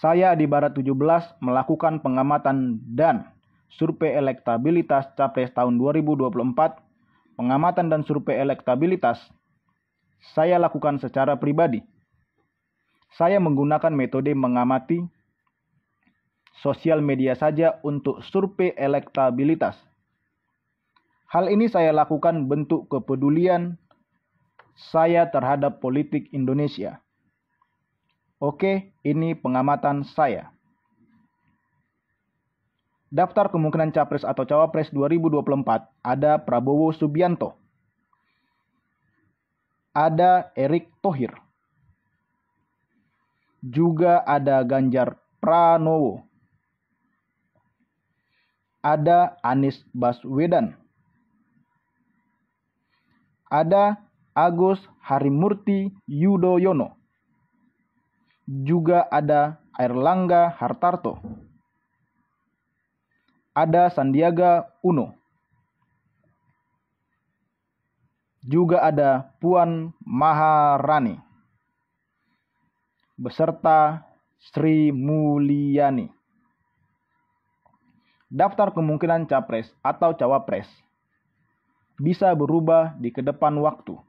Saya di Barat 17 melakukan pengamatan dan survei elektabilitas Capres tahun 2024. Pengamatan dan survei elektabilitas saya lakukan secara pribadi. Saya menggunakan metode mengamati sosial media saja untuk survei elektabilitas. Hal ini saya lakukan bentuk kepedulian saya terhadap politik Indonesia. Oke, ini pengamatan saya. Daftar kemungkinan capres atau cawapres 2024 ada Prabowo Subianto. Ada Erik Thohir. Juga ada Ganjar Pranowo. Ada Anies Baswedan. Ada Agus Harimurti Yudhoyono juga ada Airlangga Hartarto. Ada Sandiaga Uno. Juga ada Puan Maharani. Beserta Sri Mulyani. Daftar kemungkinan capres atau cawapres bisa berubah di kedepan waktu.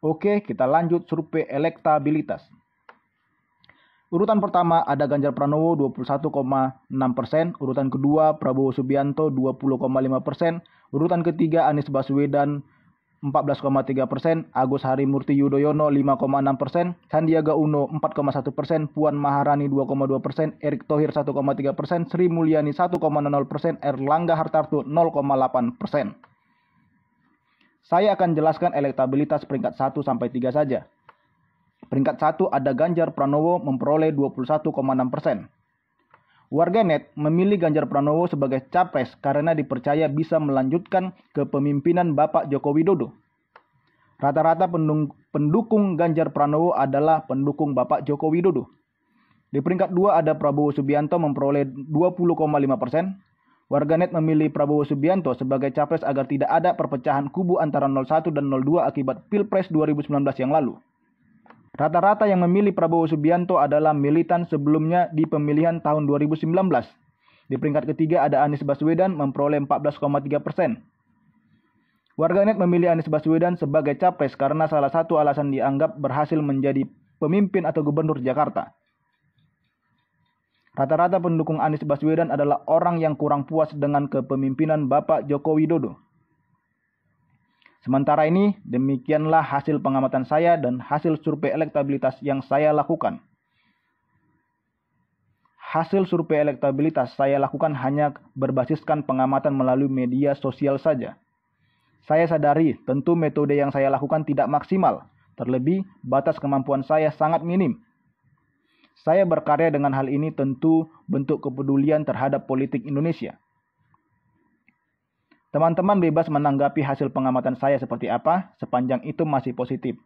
Oke, kita lanjut survei elektabilitas. Urutan pertama ada Ganjar Pranowo 21,6 persen, urutan kedua Prabowo Subianto 20,5 persen, urutan ketiga Anies Baswedan 14,3 persen, Agus Harimurti Yudhoyono 5,6 persen, Sandiaga Uno 4,1 persen, Puan Maharani 2,2 persen, Erick Thohir 1,3 persen, Sri Mulyani 1,00 persen, Erlangga Hartarto 0,8 persen. Saya akan jelaskan elektabilitas peringkat 1 sampai 3 saja. Peringkat 1 ada Ganjar Pranowo memperoleh 21,6 persen. Warganet memilih Ganjar Pranowo sebagai capres karena dipercaya bisa melanjutkan kepemimpinan Bapak Joko Widodo. Rata-rata pendukung Ganjar Pranowo adalah pendukung Bapak Joko Widodo. Di peringkat 2 ada Prabowo Subianto memperoleh 20,5 persen. Warganet memilih Prabowo Subianto sebagai capres agar tidak ada perpecahan kubu antara 01 dan 02 akibat Pilpres 2019 yang lalu. Rata-rata yang memilih Prabowo Subianto adalah militan sebelumnya di pemilihan tahun 2019. Di peringkat ketiga ada Anies Baswedan memperoleh 14,3 persen. Warganet memilih Anies Baswedan sebagai capres karena salah satu alasan dianggap berhasil menjadi pemimpin atau gubernur Jakarta. Rata-rata pendukung Anies Baswedan adalah orang yang kurang puas dengan kepemimpinan Bapak Joko Widodo. Sementara ini, demikianlah hasil pengamatan saya dan hasil survei elektabilitas yang saya lakukan. Hasil survei elektabilitas saya lakukan hanya berbasiskan pengamatan melalui media sosial saja. Saya sadari, tentu metode yang saya lakukan tidak maksimal. Terlebih, batas kemampuan saya sangat minim saya berkarya dengan hal ini tentu bentuk kepedulian terhadap politik Indonesia. Teman-teman bebas menanggapi hasil pengamatan saya seperti apa sepanjang itu masih positif.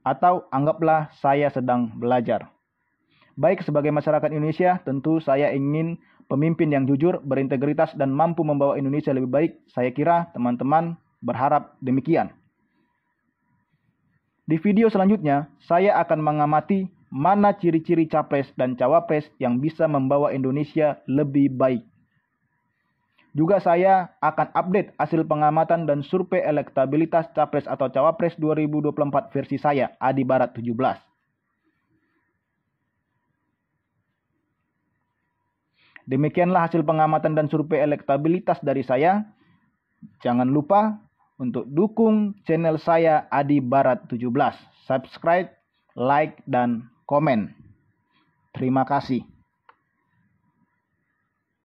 Atau anggaplah saya sedang belajar. Baik sebagai masyarakat Indonesia, tentu saya ingin pemimpin yang jujur, berintegritas, dan mampu membawa Indonesia lebih baik. Saya kira teman-teman berharap demikian. Di video selanjutnya, saya akan mengamati mana ciri-ciri capres dan cawapres yang bisa membawa Indonesia lebih baik. Juga saya akan update hasil pengamatan dan survei elektabilitas capres atau cawapres 2024 versi saya, Adi Barat 17. Demikianlah hasil pengamatan dan survei elektabilitas dari saya. Jangan lupa untuk dukung channel saya Adi Barat 17. Subscribe, like, dan komen. Terima kasih.